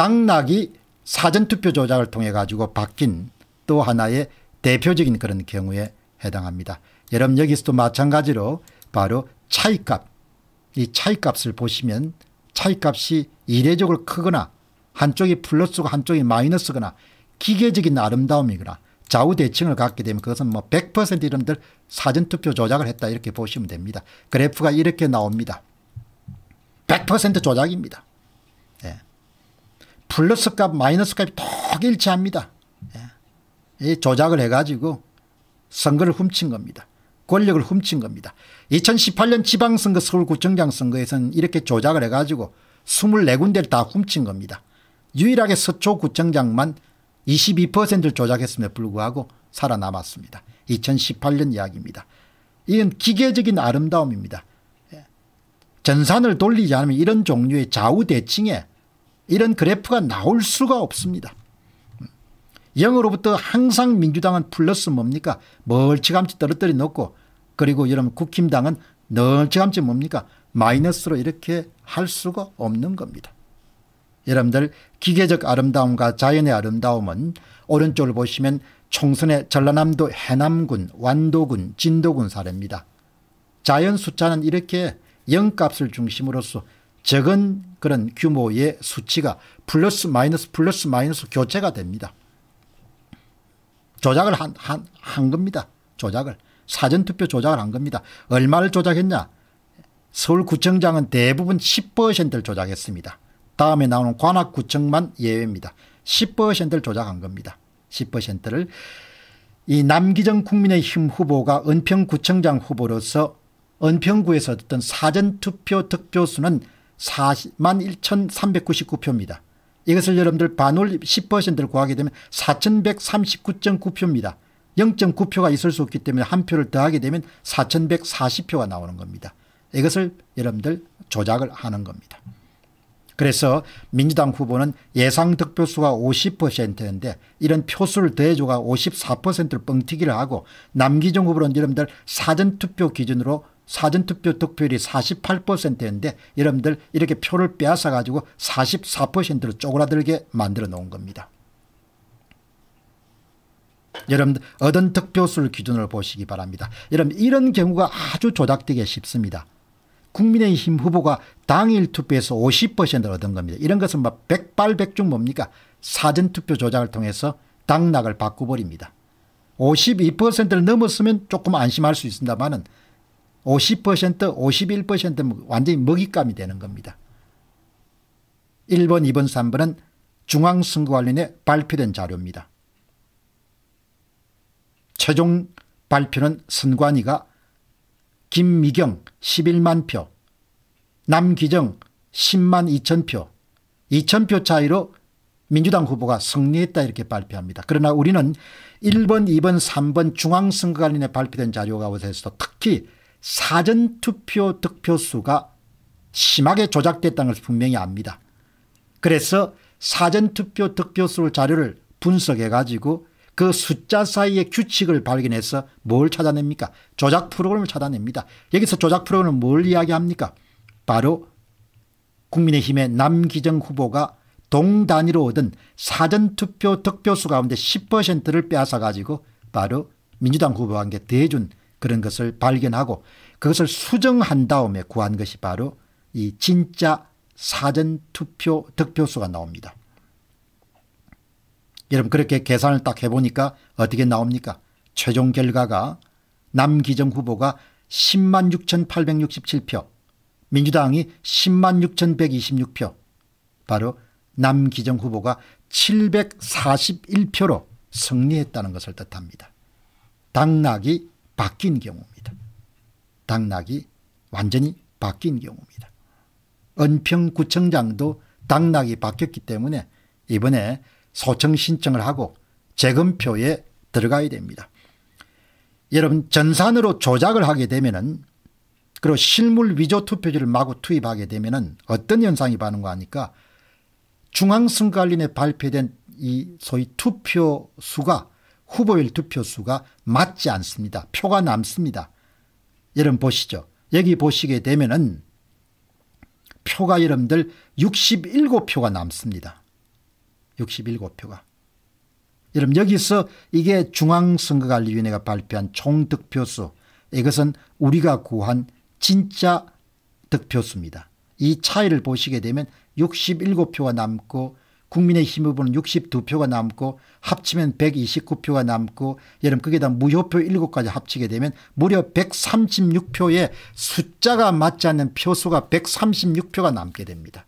당락이 사전투표 조작을 통해 가지고 바뀐 또 하나의 대표적인 그런 경우에 해당합니다. 여러분 여기서도 마찬가지로 바로 차이값 이 차이값을 보시면 차이값이 이례적으로 크거나 한쪽이 플러스고 한쪽이 마이너스거나 기계적인 아름다움이거나 좌우대칭을 갖게 되면 그것은 뭐 100% 이름들 사전투표 조작을 했다 이렇게 보시면 됩니다. 그래프가 이렇게 나옵니다. 100% 조작입니다. 예. 플러스 값 마이너스 값이 톡 일치합니다. 예. 이 조작을 해가지고 선거를 훔친 겁니다. 권력을 훔친 겁니다. 2018년 지방선거 서울구청장 선거에서는 이렇게 조작을 해가지고 24군데를 다 훔친 겁니다. 유일하게 서초구청장만 22%를 조작했음에 불구하고 살아남았습니다. 2018년 이야기입니다. 이건 기계적인 아름다움입니다. 예. 전산을 돌리지 않으면 이런 종류의 좌우대칭에 이런 그래프가 나올 수가 없습니다. 0으로부터 항상 민주당은 플러스 뭡니까? 멀찌감치 떨어뜨려 놓고 그리고 여러분 국힘당은 널찌감치 뭡니까? 마이너스로 이렇게 할 수가 없는 겁니다. 여러분들 기계적 아름다움과 자연의 아름다움은 오른쪽을 보시면 총선의 전라남도 해남군, 완도군, 진도군 사례입니다. 자연 숫자는 이렇게 영값을 중심으로서 적은 그런 규모의 수치가 플러스 마이너스 플러스 마이너스 교체가 됩니다. 조작을 한, 한, 한 겁니다. 조작을. 사전투표 조작을 한 겁니다. 얼마를 조작했냐? 서울구청장은 대부분 10%를 조작했습니다. 다음에 나오는 관악구청만 예외입니다. 10%를 조작한 겁니다. 10%를 이 남기정 국민의힘 후보가 은평구청장 후보로서 은평구에서 어떤 사전투표 득표수는 40만 1,399표입니다. 이것을 여러분들 반월 10%를 구하게 되면 4,139.9표입니다. 0.9표가 있을 수 없기 때문에 한 표를 더하게 되면 4,140표가 나오는 겁니다. 이것을 여러분들 조작을 하는 겁니다. 그래서 민주당 후보는 예상 득표수가 50%인데 이런 표수를 더해줘가 54%를 뻥튀기를 하고 남기종 후보는 여러분들 사전투표 기준으로 사전투표 득표율이 48%였는데 여러분들 이렇게 표를 빼앗아 가지고 44%로 쪼그라들게 만들어 놓은 겁니다. 여러분 얻은 득표수를 기준으로 보시기 바랍니다. 여러분 이런 경우가 아주 조작되기 쉽습니다. 국민의힘 후보가 당일 투표에서 50%를 얻은 겁니다. 이런 것은 막 백발백중 뭡니까? 사전투표 조작을 통해서 당락을 바꿔버립니다. 52%를 넘었으면 조금 안심할 수 있습니다만은 50% 51% 완전히 먹잇감이 되는 겁니다. 1번 2번 3번은 중앙선거관련에 발표된 자료입니다. 최종 발표는 선관위가 김미경 11만 표, 남기정 10만 2천 표, 2천 표 차이로 민주당 후보가 승리했다 이렇게 발표합니다. 그러나 우리는 1번, 2번, 3번 중앙선거관련에 발표된 자료가 오해서 특히 사전투표 득표수가 심하게 조작됐다는 것을 분명히 압니다. 그래서 사전투표 득표수 자료를 분석해 가지고 그 숫자 사이의 규칙을 발견해서 뭘 찾아냅니까? 조작 프로그램을 찾아냅니다. 여기서 조작 프로그램은 뭘 이야기합니까? 바로 국민의힘의 남기정 후보가 동단위로 얻은 사전투표 득표수 가운데 10%를 빼앗아 가지고 바로 민주당 후보한테 대준 그런 것을 발견하고 그것을 수정한 다음에 구한 것이 바로 이 진짜 사전투표 득표수가 나옵니다. 여러분 그렇게 계산을 딱 해보니까 어떻게 나옵니까? 최종 결과가 남기정 후보가 10만 6,867표, 민주당이 10만 6,126표, 바로 남기정 후보가 741표로 승리했다는 것을 뜻합니다. 당락이 바뀐 경우입니다. 당락이 완전히 바뀐 경우입니다. 은평구청장도 당락이 바뀌었기 때문에 이번에 소청 신청을 하고 재검표에 들어가야 됩니다. 여러분 전산으로 조작을 하게 되면은 그리고 실물 위조 투표지를 마구 투입하게 되면은 어떤 현상이 반응거 니까 중앙선관리에 발표된 이 소위 투표 수가 후보일 투표수가 맞지 않습니다. 표가 남습니다. 여러분 보시죠. 여기 보시게 되면은 표가 여러분들 67표가 남습니다. 67표가. 여러분 여기서 이게 중앙선거관리위원회가 발표한 총득표수 이것은 우리가 구한 진짜 득표수입니다. 이 차이를 보시게 되면 67표가 남고 국민의힘후보는 62표가 남고 합치면 129표가 남고 여러분 거기다 무효표 7가지 합치게 되면 무려 136표의 숫자가 맞지 않는 표수가 136표가 남게 됩니다.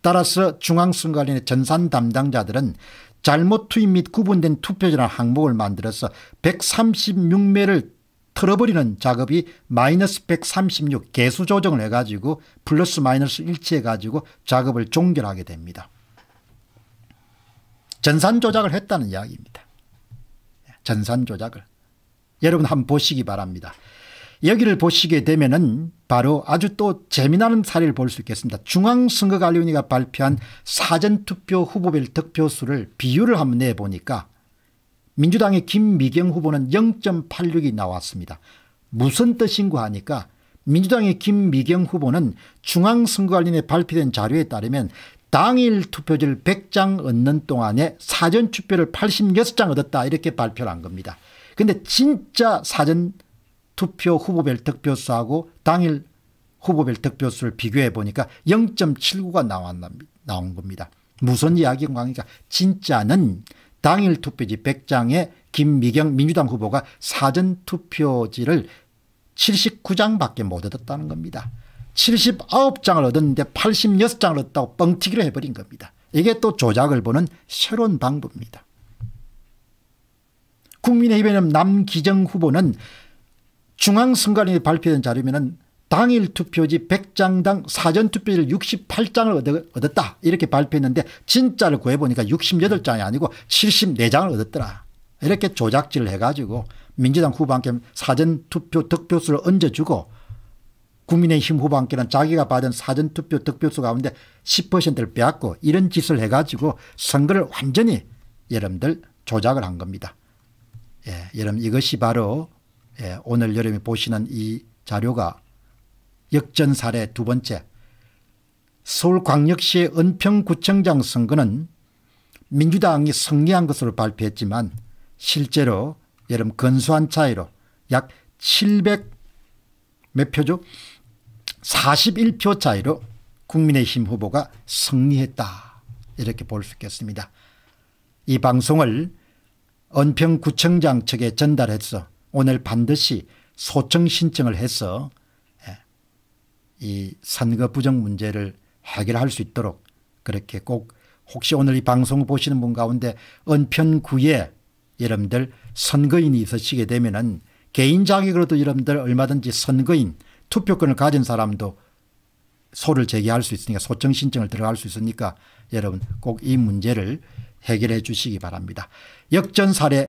따라서 중앙선관위의 전산 담당자들은 잘못 투입 및 구분된 투표전화 항목을 만들어서 136매를 털어버리는 작업이 마이너스 136 개수 조정을 해가지고 플러스 마이너스 일치해가지고 작업을 종결하게 됩니다. 전산 조작을 했다는 이야기입니다. 전산 조작을. 여러분 한번 보시기 바랍니다. 여기를 보시게 되면은 바로 아주 또 재미나는 사례를 볼 수 있겠습니다. 중앙선거관리위원회가 발표한 사전투표 후보별 득표수를 비율을 한번 내보니까 민주당의 김미경 후보는 0.86이 나왔습니다. 무슨 뜻인고 하니까 민주당의 김미경 후보는 중앙선거관리에 발표된 자료에 따르면 당일 투표지를 100장 얻는 동안에 사전 투표를 86장 얻었다 이렇게 발표를 한 겁니다. 근데 진짜 사전 투표 후보별 득표수하고 당일 후보별 득표수를 비교해 보니까 0.79가 나온 겁니다. 무슨 이야기인가 하니까 진짜는 당일 투표지 100장에 김미경 민주당 후보가 사전투표지를 79장밖에 못 얻었다는 겁니다. 79장을 얻었는데 86장을 얻었다고 뻥튀기를 해버린 겁니다. 이게 또 조작을 보는 새로운 방법입니다. 국민의힘의 남기정 후보는 중앙선관위 발표된 자료면은 당일 투표지 100장당 사전 투표지를 68장을 얻었다 이렇게 발표했는데 진짜를 구해보니까 68장이 아니고 74장을 얻었더라. 이렇게 조작질을 해가지고 민주당 후반기는 사전 투표 득표수를 얹어주고 국민의힘 후반기는 자기가 받은 사전 투표 득표수 가운데 10%를 빼앗고 이런 짓을 해가지고 선거를 완전히 여러분들 조작을 한 겁니다. 예, 여러분 이것이 바로 예, 오늘 여러분이 보시는 이 자료가 역전 사례 두 번째 서울광역시의 은평구청장 선거는 민주당이 승리한 것으로 발표했지만 실제로 여름 근소한 차이로 약 700 몇 표죠? 41표 차이로 국민의힘 후보가 승리했다 이렇게 볼 수 있겠습니다. 이 방송을 은평구청장 측에 전달해서 오늘 반드시 소청 신청을 해서 이 선거 부정 문제를 해결할 수 있도록 그렇게 꼭 혹시 오늘 이 방송 을 보시는 분 가운데 은평구에 여러분들 선거인이 있으시게 되면은 개인 자격으로도 여러분들 얼마든지 선거인 투표권을 가진 사람도 소를 제기할 수 있으니까 소청 신청을 들어갈 수 있으니까 여러분 꼭 이 문제를 해결해 주시기 바랍니다. 역전 사례